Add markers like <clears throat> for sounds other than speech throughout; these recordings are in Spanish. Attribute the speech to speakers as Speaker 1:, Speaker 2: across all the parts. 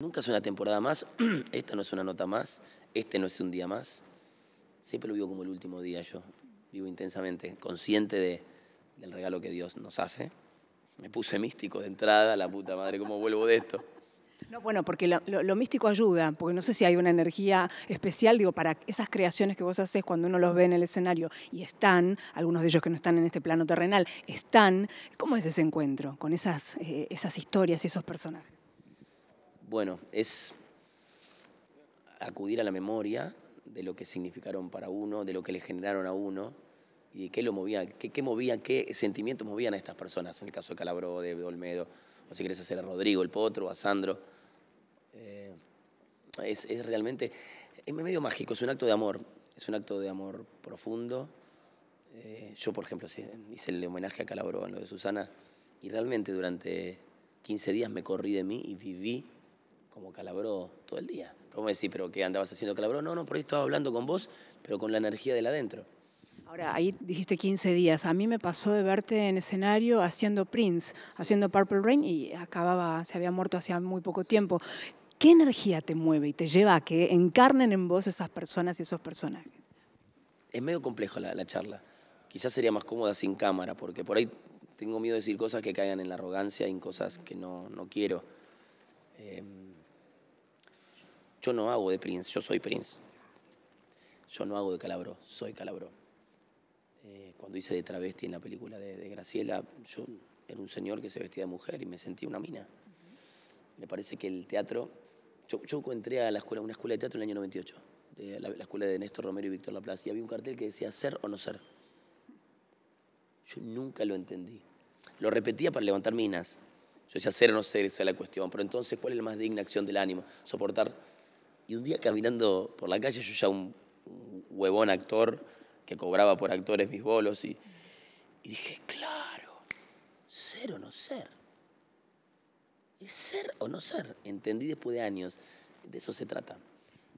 Speaker 1: Nunca es una temporada más, <clears throat> esta no es una nota más, este no es un día más. Siempre lo vivo como el último día yo, vivo intensamente, consciente del regalo que Dios nos hace. Me puse místico de entrada, la puta madre, ¿cómo vuelvo de esto?
Speaker 2: No, bueno, porque lo, místico ayuda, porque no sé si hay una energía especial, digo, para esas creaciones que vos haces cuando uno los ve en el escenario y están, algunos de ellos que no están en este plano terrenal, están, ¿cómo es ese encuentro con esas, eh, esas historias y esos personajes?
Speaker 1: bueno, es acudir a la memoria de lo que significaron para uno, de lo que le generaron a uno y de qué lo movía, qué, movían, qué sentimientos movían a estas personas, en el caso de Calabro, de Olmedo, o si querés hacer a Rodrigo, el Potro, a Sandro. Eh, es, realmente, es medio mágico, es un acto de amor, es un acto de amor profundo. Eh, yo, por ejemplo, hice el homenaje a Calabro a lo de Susana y realmente durante 15 días me corrí de mí y viví como calabró todo el día. Pero me ¿pero qué andabas haciendo calabró? No, no, por ahí estaba hablando con vos, pero con la energía de la adentro.
Speaker 2: Ahora, ahí dijiste 15 días. A mí me pasó de verte en escenario haciendo Prince, haciendo Purple Rain y acababa, se había muerto hacía muy poco tiempo. ¿Qué energía te mueve y te lleva a que encarnen en vos esas personas y esos personajes?
Speaker 1: Es medio complejo la, charla. Quizás sería más cómoda sin cámara, porque por ahí tengo miedo de decir cosas que caigan en la arrogancia y en cosas que no, no quiero. Em, yo no hago de Prince, yo soy Prince. Yo no hago de Calabro, soy Calabro. Eh, cuando hice de travesti en la película de, Graciela, yo era un señor que se vestía de mujer y me sentía una mina. Me parece que el teatro... Yo, yo, entré a la escuela, una escuela de teatro en el año 98, de la, escuela de Néstor Romero y Víctor Laplace, y había un cartel que decía ser o no ser. Yo nunca lo entendí. Lo repetía para levantar minas. Yo decía, ser o no ser, esa es la cuestión. Pero entonces, ¿cuál es la más digna acción del ánimo? Soportar y un día caminando por la calle, yo ya un huevón actor que cobraba por actores mis bolos, y, dije, claro, ser o no ser. Es ser o no ser, entendí después de años, de eso se trata.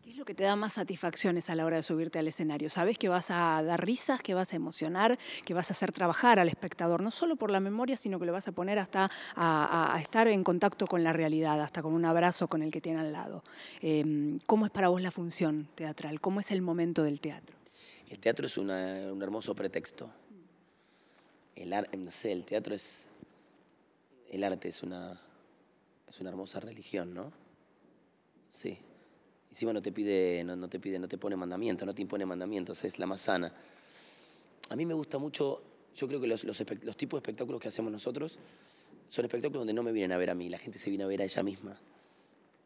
Speaker 2: ¿Qué es lo que te da más satisfacciones a la hora de subirte al escenario? Sabes que vas a dar risas, que vas a emocionar, que vas a hacer trabajar al espectador, no solo por la memoria, sino que lo vas a poner hasta a, estar en contacto con la realidad, hasta con un abrazo con el que tiene al lado. Em, ¿Cómo es para vos la función teatral? ¿Cómo es el momento del teatro?
Speaker 1: El teatro es un hermoso pretexto. El, el teatro es. El arte es una, es una hermosa religión, ¿no? Sí. Encima no te pide, no, te pide, no te pone mandamientos, no te impone mandamientos, es la más sana. A mí me gusta mucho, yo creo que los, tipos de espectáculos que hacemos nosotros son espectáculos donde no me vienen a ver a mí, la gente se viene a ver a ella misma.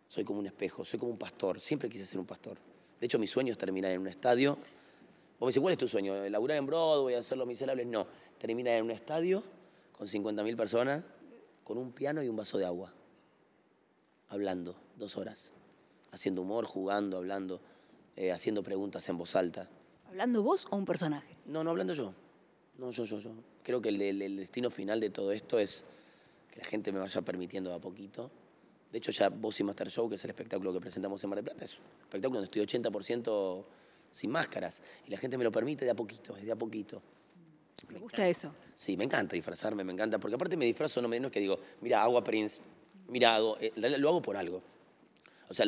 Speaker 1: Soy como un espejo, soy como un pastor, siempre quise ser un pastor. De hecho, mi sueño es terminar en un estadio. Vos me ¿cuál es tu sueño? ¿Laburar en Broadway, hacer Los Miserables? No, terminar en un estadio con 50.000 personas, con un piano y un vaso de agua, hablando, dos horas haciendo humor, jugando, hablando, eh, haciendo preguntas en voz alta.
Speaker 2: ¿Hablando vos o un personaje?
Speaker 1: No, no, hablando yo. No, yo, yo, yo. Creo que el, destino final de todo esto es que la gente me vaya permitiendo de a poquito. De hecho, ya Voz y Master Show, que es el espectáculo que presentamos en Mar del Plata, es un espectáculo donde estoy 80% sin máscaras. Y la gente me lo permite de a poquito, es de a poquito. Me, gusta eso. Sí, me encanta disfrazarme, me encanta. Porque aparte me disfrazo, no, menos que digo, mira, agua Prince, mira, eh, lo hago por algo. O sea,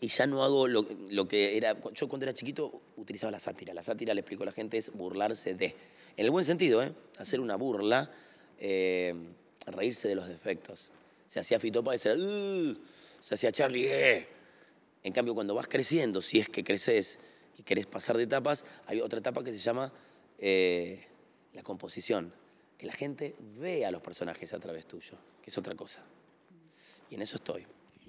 Speaker 1: y ya no hago lo, que era. Yo cuando era chiquito utilizaba la sátira. La sátira, le explico a la gente, es burlarse de. En el buen sentido, ¿eh? Hacer una burla, eh, reírse de los defectos. Se hacía Fitopa y uh", se, hacía Charlie. Eh". En cambio, cuando vas creciendo, si es que creces y querés pasar de etapas, hay otra etapa que se llama eh, la composición. Que la gente vea a los personajes a través tuyo, que es otra cosa. Y en eso estoy.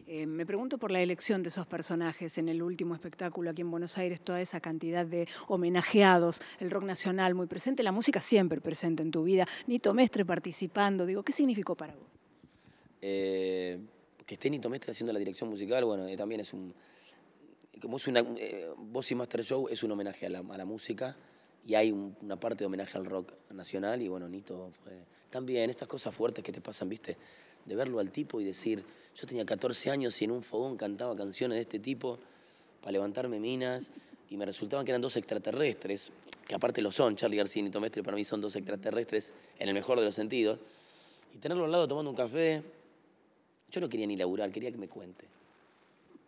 Speaker 2: Eh, me pregunto por la elección de esos personajes en el último espectáculo aquí en Buenos Aires, toda esa cantidad de homenajeados, el rock nacional muy presente, la música siempre presente en tu vida, Nito Mestre participando, digo, ¿qué significó para vos?
Speaker 1: Eh, que esté Nito Mestre haciendo la dirección musical, bueno, eh, también es un, como es una, Voz y Master Show es un homenaje a la, música y hay una parte de homenaje al rock nacional y bueno, Nito también estas cosas fuertes que te pasan, viste de verlo al tipo y decir, yo tenía 14 años y en un fogón cantaba canciones de este tipo para levantarme minas y me resultaban que eran dos extraterrestres, que aparte lo son, Charlie García y tomestre para mí son dos extraterrestres en el mejor de los sentidos, y tenerlo al lado tomando un café, yo no quería ni laburar, quería que me cuente.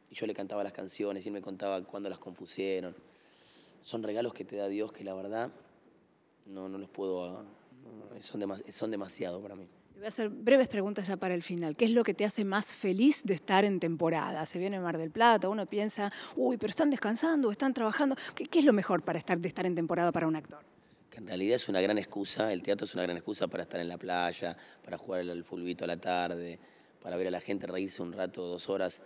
Speaker 1: Y yo le cantaba las canciones y él me contaba cuándo las compusieron. Son regalos que te da Dios que la verdad no, no los puedo, son, son demasiado para mí
Speaker 2: voy a hacer breves preguntas ya para el final. ¿Qué es lo que te hace más feliz de estar en temporada? Se viene Mar del Plata, uno piensa, uy, pero están descansando, están trabajando. ¿Qué, es lo mejor para estar, de estar en temporada para un actor?
Speaker 1: Que en realidad es una gran excusa, el teatro es una gran excusa para estar en la playa, para jugar al fulbito a la tarde, para ver a la gente reírse un rato, dos horas,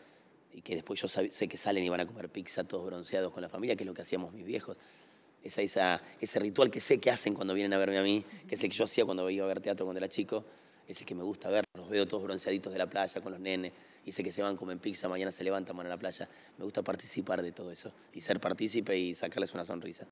Speaker 1: y que después yo sé que salen y van a comer pizza todos bronceados con la familia, que es lo que hacíamos mis viejos. Esa, esa, ese ritual que sé que hacen cuando vienen a verme a mí, que sé que yo hacía cuando iba a ver teatro cuando era chico, ese que me gusta ver, los veo todos bronceaditos de la playa con los nenes, y sé que se van, en pizza, mañana se levantan, van a la playa. Me gusta participar de todo eso y ser partícipe y sacarles una sonrisa.